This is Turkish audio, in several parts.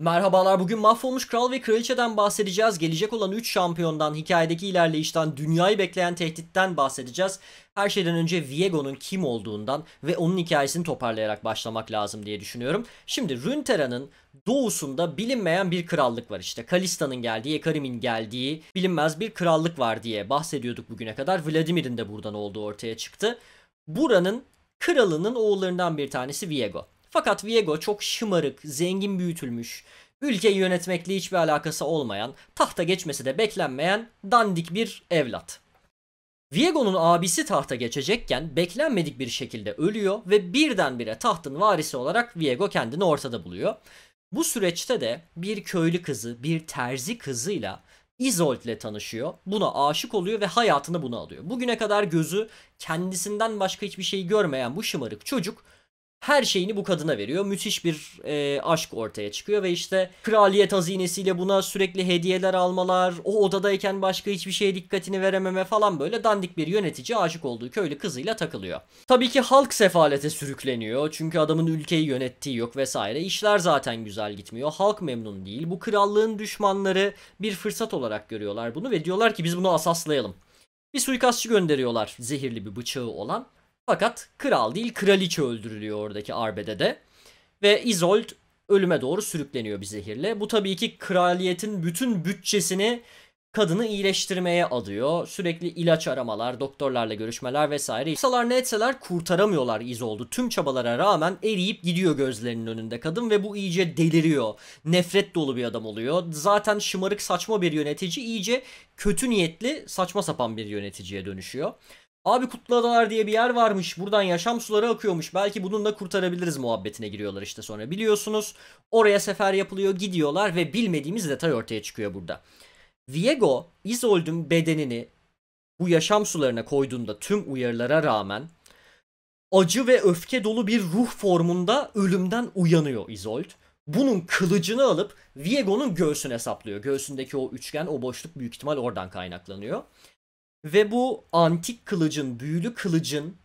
Merhabalar bugün mahvolmuş kral ve kraliçeden bahsedeceğiz. Gelecek olan 3 şampiyondan, hikayedeki ilerleyişten, dünyayı bekleyen tehditten bahsedeceğiz. Her şeyden önce Viego'nun kim olduğundan ve onun hikayesini toparlayarak başlamak lazım diye düşünüyorum. Şimdi Runeterra'nın doğusunda bilinmeyen bir krallık var işte. Kalista'nın geldiği, Ekarim'in geldiği bilinmez bir krallık var diye bahsediyorduk bugüne kadar. Vladimir'in de buradan olduğu ortaya çıktı. Buranın kralının oğullarından bir tanesi Viego. Fakat Viego çok şımarık, zengin büyütülmüş, ülkeyi yönetmekle hiçbir alakası olmayan, tahta geçmesi de beklenmeyen dandik bir evlat. Viego'nun abisi tahta geçecekken beklenmedik bir şekilde ölüyor ve birdenbire tahtın varisi olarak Viego kendini ortada buluyor. Bu süreçte de bir köylü kızı, bir terzi kızıyla Isolt ile tanışıyor. Buna aşık oluyor ve hayatını buna alıyor. Bugüne kadar gözü kendisinden başka hiçbir şey görmeyen bu şımarık çocuk her şeyini bu kadına veriyor. Müthiş bir e, aşk ortaya çıkıyor ve işte kraliyet hazinesiyle buna sürekli hediyeler almalar, o odadayken başka hiçbir şeye dikkatini verememe falan böyle dandik bir yönetici aşık olduğu köylü kızıyla takılıyor. Tabii ki halk sefalete sürükleniyor çünkü adamın ülkeyi yönettiği yok vesaire. İşler zaten güzel gitmiyor. Halk memnun değil. Bu krallığın düşmanları bir fırsat olarak görüyorlar bunu ve diyorlar ki biz bunu asaslayalım. Bir suikastçı gönderiyorlar zehirli bir bıçağı olan. Fakat kral değil kraliçe öldürülüyor oradaki arbedede. Ve Isolt ölüme doğru sürükleniyor bir zehirle. Bu tabii ki kraliyetin bütün bütçesini kadını iyileştirmeye alıyor. Sürekli ilaç aramalar, doktorlarla görüşmeler vesaire. Salar ne etseler kurtaramıyorlar İzoldu. Tüm çabalara rağmen eriyip gidiyor gözlerinin önünde kadın ve bu iyice deliriyor. Nefret dolu bir adam oluyor. Zaten şımarık saçma bir yönetici iyice kötü niyetli saçma sapan bir yöneticiye dönüşüyor. Abi Kutlu Adalar diye bir yer varmış. Buradan yaşam suları akıyormuş. Belki bunu da kurtarabiliriz muhabbetine giriyorlar işte sonra. Biliyorsunuz oraya sefer yapılıyor gidiyorlar ve bilmediğimiz detay ortaya çıkıyor burada. Viego Isold'un bedenini bu yaşam sularına koyduğunda tüm uyarılara rağmen acı ve öfke dolu bir ruh formunda ölümden uyanıyor Isold. Bunun kılıcını alıp Viego'nun göğsüne saplıyor. Göğsündeki o üçgen, o boşluk büyük ihtimal oradan kaynaklanıyor. Ve bu antik kılıcın, büyülü kılıcın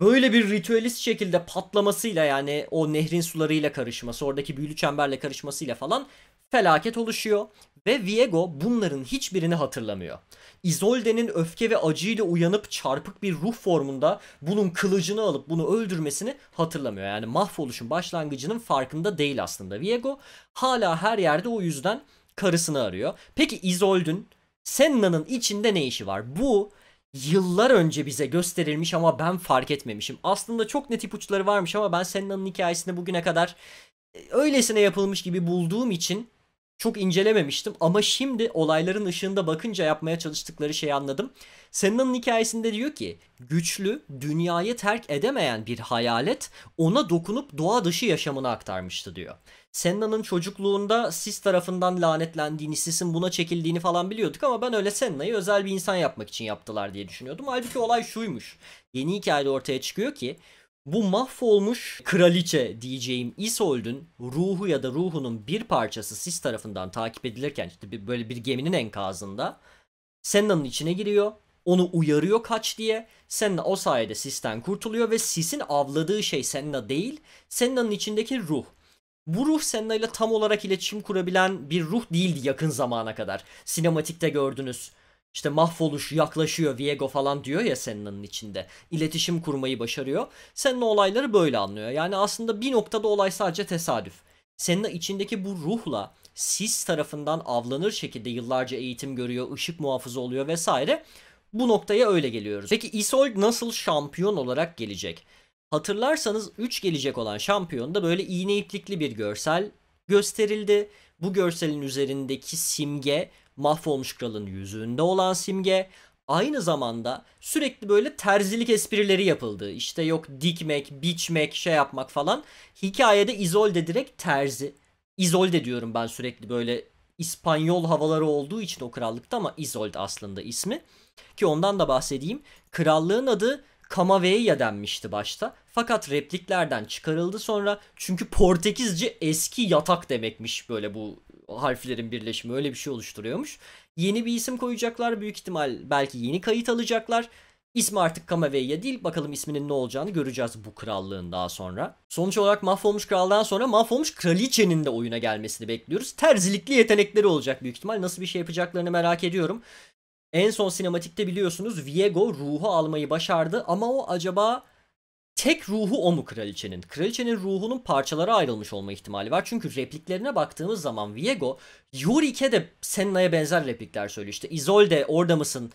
böyle bir ritüelist şekilde patlamasıyla yani o nehrin sularıyla karışması, oradaki büyülü çemberle karışmasıyla falan felaket oluşuyor ve Viego bunların hiçbirini hatırlamıyor. Isolden'in öfke ve acıyla uyanıp çarpık bir ruh formunda bunun kılıcını alıp bunu öldürmesini hatırlamıyor. Yani mahvoluşun başlangıcının farkında değil aslında Viego. Hala her yerde o yüzden karısını arıyor. Peki Isolde'ün Senna'nın içinde ne işi var? Bu yıllar önce bize gösterilmiş ama ben fark etmemişim. Aslında çok net ipuçları varmış ama ben Senna'nın hikayesini bugüne kadar e, öylesine yapılmış gibi bulduğum için çok incelememiştim ama şimdi olayların ışığında bakınca yapmaya çalıştıkları şeyi anladım. Senna'nın hikayesinde diyor ki güçlü, dünyayı terk edemeyen bir hayalet ona dokunup doğa dışı yaşamını aktarmıştı diyor. Senna'nın çocukluğunda Sis tarafından lanetlendiğini, Sis'in buna çekildiğini falan biliyorduk ama ben öyle Senna'yı özel bir insan yapmak için yaptılar diye düşünüyordum. Halbuki olay şuymuş. Yeni hikayede ortaya çıkıyor ki bu mahvolmuş kraliçe diyeceğim Isold'ün ruhu ya da ruhunun bir parçası Sis tarafından takip edilirken işte böyle bir geminin enkazında Senna'nın içine giriyor. Onu uyarıyor kaç diye. Senna o sayede Sis'ten kurtuluyor ve Sis'in avladığı şey Senna değil. Senna'nın içindeki ruh. Bu ruh Senna ile tam olarak iletişim kurabilen bir ruh değildi yakın zamana kadar. Sinematikte gördünüz işte mahvoluş yaklaşıyor Viego falan diyor ya Senna'nın içinde. İletişim kurmayı başarıyor. Senna olayları böyle anlıyor. Yani aslında bir noktada olay sadece tesadüf. Senna içindeki bu ruhla sis tarafından avlanır şekilde yıllarca eğitim görüyor, ışık muhafızı oluyor vesaire. Bu noktaya öyle geliyoruz. Peki Isold nasıl şampiyon olarak gelecek? Hatırlarsanız 3 gelecek olan şampiyonda böyle iğne iplikli bir görsel gösterildi. Bu görselin üzerindeki simge mahvolmuş kralın yüzünde olan simge aynı zamanda sürekli böyle terzilik esprileri yapıldı. İşte yok dikmek, biçmek, şey yapmak falan. Hikayede izolde direkt terzi. İzolde diyorum ben sürekli böyle İspanyol havaları olduğu için o krallıkta ama İzolde aslında ismi. Ki ondan da bahsedeyim. Krallığın adı Kamaveya denmişti başta. Fakat repliklerden çıkarıldı sonra çünkü Portekizce eski yatak demekmiş böyle bu harflerin birleşimi öyle bir şey oluşturuyormuş. Yeni bir isim koyacaklar büyük ihtimal belki yeni kayıt alacaklar. İsmi artık Kamaveya değil bakalım isminin ne olacağını göreceğiz bu krallığın daha sonra. Sonuç olarak mahvolmuş kraldan sonra mahvolmuş kraliçenin de oyuna gelmesini bekliyoruz. Terzilikli yetenekleri olacak büyük ihtimal nasıl bir şey yapacaklarını merak ediyorum. En son sinematikte biliyorsunuz Viego ruhu almayı başardı ama o acaba Tek ruhu o mu kraliçenin? Kraliçenin ruhunun parçalara ayrılmış olma ihtimali var. Çünkü repliklerine baktığımız zaman Viego, Yurik'e de Senna'ya benzer replikler söylüyor. İşte Izolde orada mısın?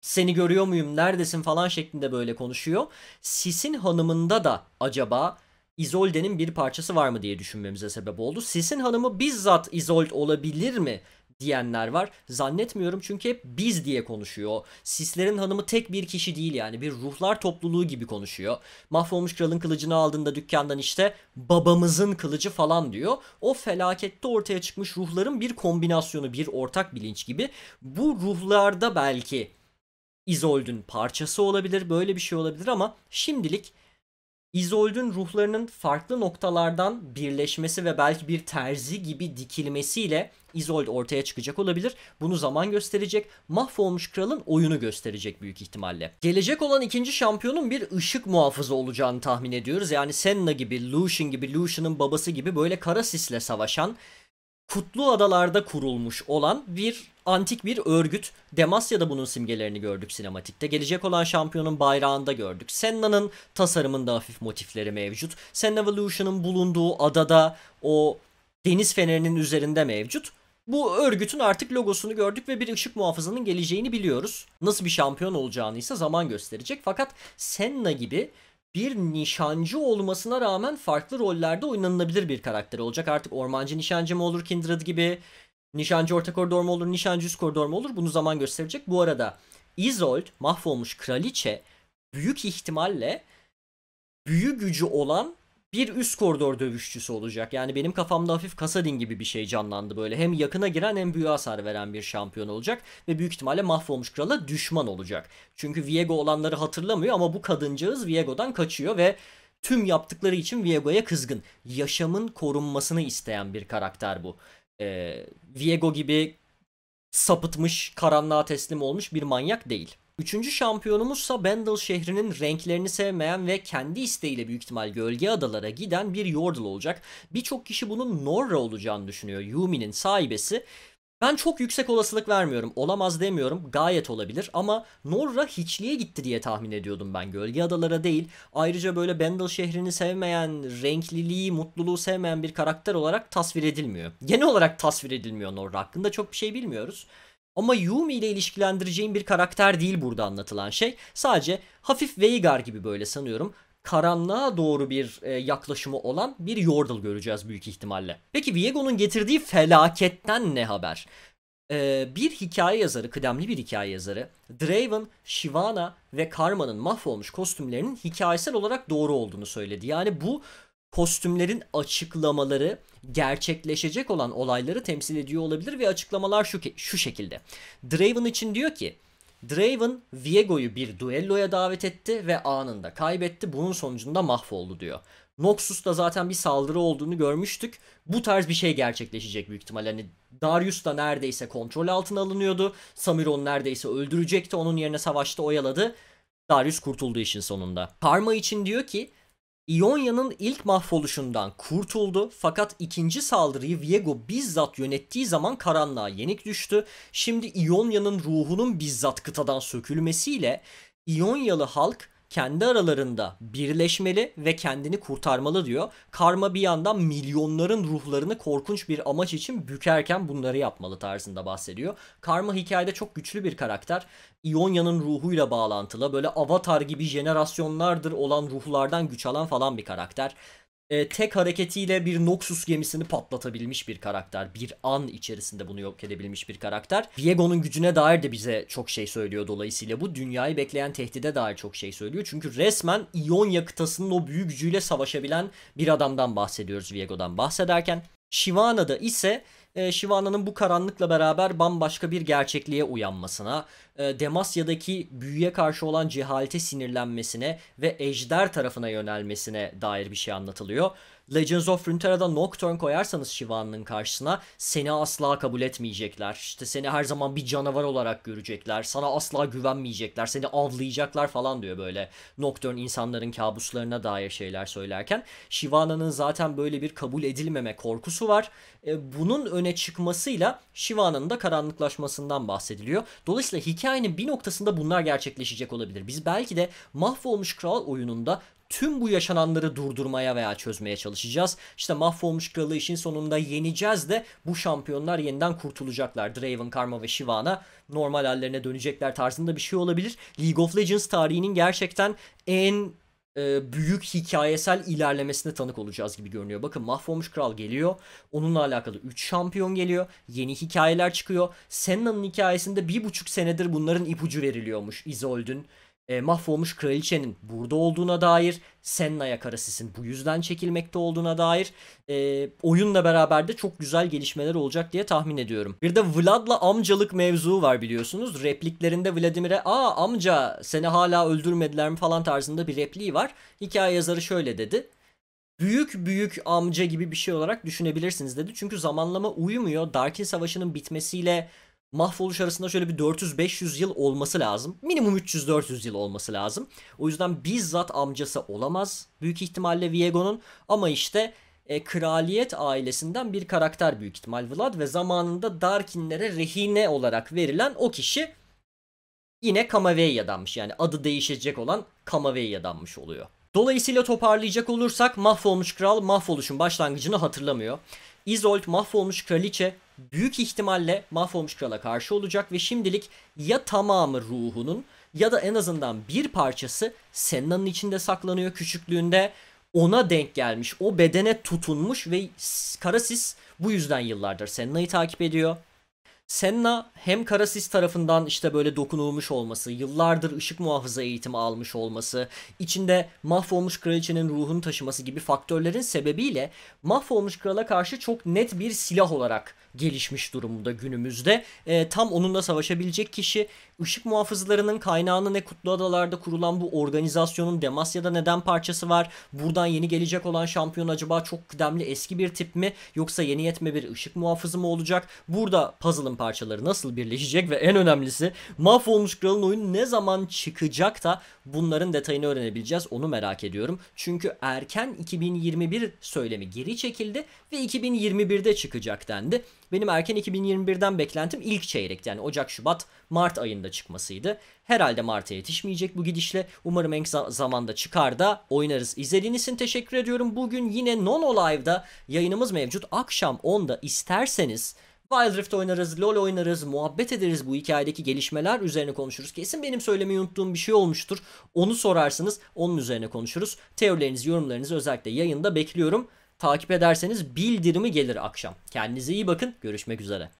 Seni görüyor muyum? Neredesin falan şeklinde böyle konuşuyor. Sis'in hanımında da acaba Izolde'nin bir parçası var mı diye düşünmemize sebep oldu. Sis'in hanımı bizzat Izold olabilir mi? diyenler var. Zannetmiyorum çünkü hep biz diye konuşuyor. Sislerin hanımı tek bir kişi değil yani bir ruhlar topluluğu gibi konuşuyor. Mahvolmuş kralın kılıcını aldığında dükkandan işte babamızın kılıcı falan diyor. O felakette ortaya çıkmış ruhların bir kombinasyonu bir ortak bilinç gibi. Bu ruhlarda belki Izold'ün parçası olabilir böyle bir şey olabilir ama şimdilik İzold'ün ruhlarının farklı noktalardan birleşmesi ve belki bir terzi gibi dikilmesiyle İzold ortaya çıkacak olabilir. Bunu zaman gösterecek. Mahvolmuş kralın oyunu gösterecek büyük ihtimalle. Gelecek olan ikinci şampiyonun bir ışık muhafızı olacağını tahmin ediyoruz. Yani Senna gibi, Lucian gibi, Lucian'ın babası gibi böyle kara sisle savaşan Kutlu Adalar'da kurulmuş olan bir antik bir örgüt. Demasya'da bunun simgelerini gördük sinematikte. Gelecek olan şampiyonun bayrağında gördük. Senna'nın tasarımında hafif motifleri mevcut. Senna Evolution'ın bulunduğu adada o deniz fenerinin üzerinde mevcut. Bu örgütün artık logosunu gördük ve bir ışık muhafızının geleceğini biliyoruz. Nasıl bir şampiyon olacağını ise zaman gösterecek. Fakat Senna gibi bir nişancı olmasına rağmen farklı rollerde oynanılabilir bir karakter olacak. Artık ormancı nişancı mı olur Kindred gibi, nişancı orta koridor mu olur, nişancı üst koridor mu olur bunu zaman gösterecek. Bu arada Isold mahvolmuş kraliçe büyük ihtimalle büyü gücü olan bir üst koridor dövüşçüsü olacak. Yani benim kafamda hafif Kasadin gibi bir şey canlandı böyle. Hem yakına giren hem büyü hasar veren bir şampiyon olacak ve büyük ihtimalle mahvolmuş krala düşman olacak. Çünkü Viego olanları hatırlamıyor ama bu kadıncağız Viego'dan kaçıyor ve tüm yaptıkları için Viego'ya kızgın. Yaşamın korunmasını isteyen bir karakter bu. Ee, Viego gibi sapıtmış, karanlığa teslim olmuş bir manyak değil. Üçüncü şampiyonumuzsa Bendel şehrinin renklerini sevmeyen ve kendi isteğiyle büyük ihtimal gölge adalara giden bir Yordle olacak. Birçok kişi bunun Norra olacağını düşünüyor Yumi'nin sahibesi. Ben çok yüksek olasılık vermiyorum. Olamaz demiyorum. Gayet olabilir ama Norra hiçliğe gitti diye tahmin ediyordum ben. Gölge adalara değil. Ayrıca böyle Bendel şehrini sevmeyen, renkliliği, mutluluğu sevmeyen bir karakter olarak tasvir edilmiyor. Genel olarak tasvir edilmiyor Norra hakkında. Çok bir şey bilmiyoruz. Ama Yumi ile ilişkilendireceğim bir karakter değil burada anlatılan şey. Sadece hafif Veigar gibi böyle sanıyorum karanlığa doğru bir e, yaklaşımı olan bir Yordle göreceğiz büyük ihtimalle. Peki Viego'nun getirdiği felaketten ne haber? Ee, bir hikaye yazarı, kıdemli bir hikaye yazarı, Draven, Shivana ve Karma'nın mahvolmuş kostümlerinin hikayesel olarak doğru olduğunu söyledi. Yani bu kostümlerin açıklamaları gerçekleşecek olan olayları temsil ediyor olabilir ve açıklamalar şu ki, şu şekilde. Draven için diyor ki Draven Viego'yu bir duelloya davet etti ve anında kaybetti. Bunun sonucunda mahvoldu diyor. Noxus'ta zaten bir saldırı olduğunu görmüştük. Bu tarz bir şey gerçekleşecek büyük ihtimal. Hani Darius da neredeyse kontrol altına alınıyordu. Samiron neredeyse öldürecekti. Onun yerine savaşta oyaladı. Darius kurtuldu işin sonunda. Karma için diyor ki İonya'nın ilk mahvoluşundan kurtuldu fakat ikinci saldırıyı Viego bizzat yönettiği zaman karanlığa yenik düştü. Şimdi İonya'nın ruhunun bizzat kıtadan sökülmesiyle İonyalı halk kendi aralarında birleşmeli ve kendini kurtarmalı diyor. Karma bir yandan milyonların ruhlarını korkunç bir amaç için bükerken bunları yapmalı tarzında bahsediyor. Karma hikayede çok güçlü bir karakter. İonya'nın ruhuyla bağlantılı böyle avatar gibi jenerasyonlardır olan ruhlardan güç alan falan bir karakter e, tek hareketiyle bir Noxus gemisini patlatabilmiş bir karakter. Bir an içerisinde bunu yok edebilmiş bir karakter. Viego'nun gücüne dair de bize çok şey söylüyor dolayısıyla bu. Dünyayı bekleyen tehdide dair çok şey söylüyor. Çünkü resmen İonya kıtasının o büyük gücüyle savaşabilen bir adamdan bahsediyoruz Viego'dan bahsederken. Shivana'da ise e, Shiva'nın bu karanlıkla beraber bambaşka bir gerçekliğe uyanmasına, e, Demasya'daki büyüye karşı olan cehalete sinirlenmesine ve ejder tarafına yönelmesine dair bir şey anlatılıyor. Legends of Runeterra'da Nocturne koyarsanız Shiva'nın karşısına seni asla kabul etmeyecekler. İşte seni her zaman bir canavar olarak görecekler. Sana asla güvenmeyecekler. Seni avlayacaklar falan diyor böyle. Nocturne insanların kabuslarına dair şeyler söylerken. Shivana'nın zaten böyle bir kabul edilmeme korkusu var. E, bunun öne çıkmasıyla Shiva'nın da karanlıklaşmasından bahsediliyor. Dolayısıyla hikayenin bir noktasında bunlar gerçekleşecek olabilir. Biz belki de mahvolmuş kral oyununda tüm bu yaşananları durdurmaya veya çözmeye çalışacağız. İşte mahvolmuş kralı işin sonunda yeneceğiz de bu şampiyonlar yeniden kurtulacaklar. Draven, Karma ve Shyvana normal hallerine dönecekler tarzında bir şey olabilir. League of Legends tarihinin gerçekten en e, büyük hikayesel ilerlemesine tanık olacağız gibi görünüyor. Bakın mahvolmuş kral geliyor. Onunla alakalı 3 şampiyon geliyor. Yeni hikayeler çıkıyor. Senna'nın hikayesinde 1,5 senedir bunların ipucu veriliyormuş. Isold'ün e, mahvolmuş kraliçenin burada olduğuna dair, Senna'ya karasis'in bu yüzden çekilmekte olduğuna dair e, oyunla beraber de çok güzel gelişmeler olacak diye tahmin ediyorum. Bir de Vlad'la amcalık mevzu var biliyorsunuz. Repliklerinde Vladimir'e aa amca seni hala öldürmediler mi falan tarzında bir repliği var. Hikaye yazarı şöyle dedi büyük büyük amca gibi bir şey olarak düşünebilirsiniz dedi. Çünkü zamanlama uymuyor. Darkin Savaşı'nın bitmesiyle mahvoluş arasında şöyle bir 400-500 yıl olması lazım. Minimum 300-400 yıl olması lazım. O yüzden bizzat amcası olamaz büyük ihtimalle Viego'nun ama işte e, kraliyet ailesinden bir karakter büyük ihtimal Vlad ve zamanında Darkinlere rehine olarak verilen o kişi yine Kamaveya'danmış. Yani adı değişecek olan Kamaveya'danmış oluyor. Dolayısıyla toparlayacak olursak mahvolmuş kral mahvoluşun başlangıcını hatırlamıyor. Izolt mahvolmuş kraliçe büyük ihtimalle mahvolmuş krala karşı olacak ve şimdilik ya tamamı ruhunun ya da en azından bir parçası Senna'nın içinde saklanıyor küçüklüğünde. Ona denk gelmiş, o bedene tutunmuş ve Karasis bu yüzden yıllardır Senna'yı takip ediyor. Senna hem Karasis tarafından işte böyle dokunulmuş olması, yıllardır ışık muhafaza eğitimi almış olması, içinde mahvolmuş kraliçenin ruhunu taşıması gibi faktörlerin sebebiyle mahvolmuş krala karşı çok net bir silah olarak gelişmiş durumda günümüzde. E, tam onunla savaşabilecek kişi Işık muhafızlarının kaynağını ne Kutlu Adalar'da kurulan bu organizasyonun Demasya'da neden parçası var? Buradan yeni gelecek olan şampiyon acaba çok kıdemli eski bir tip mi? Yoksa yeni yetme bir ışık muhafızı mı olacak? Burada puzzle'ın parçaları nasıl birleşecek ve en önemlisi mahvolmuş kralın oyunu ne zaman çıkacak da bunların detayını öğrenebileceğiz onu merak ediyorum. Çünkü erken 2021 söylemi geri çekildi ve 2021'de çıkacak dendi. Benim erken 2021'den beklentim ilk çeyrek yani Ocak, Şubat, Mart ayında çıkmasıydı. Herhalde Mart'a yetişmeyecek bu gidişle. Umarım en kısa zamanda çıkar da oynarız. İzlediğiniz için teşekkür ediyorum. Bugün yine Nono Live'da yayınımız mevcut. Akşam 10'da isterseniz Wild Rift oynarız, LoL oynarız, muhabbet ederiz bu hikayedeki gelişmeler üzerine konuşuruz. Kesin benim söylemeyi unuttuğum bir şey olmuştur. Onu sorarsınız, onun üzerine konuşuruz. Teorilerinizi, yorumlarınızı özellikle yayında bekliyorum takip ederseniz bildirimi gelir akşam. Kendinize iyi bakın. Görüşmek üzere.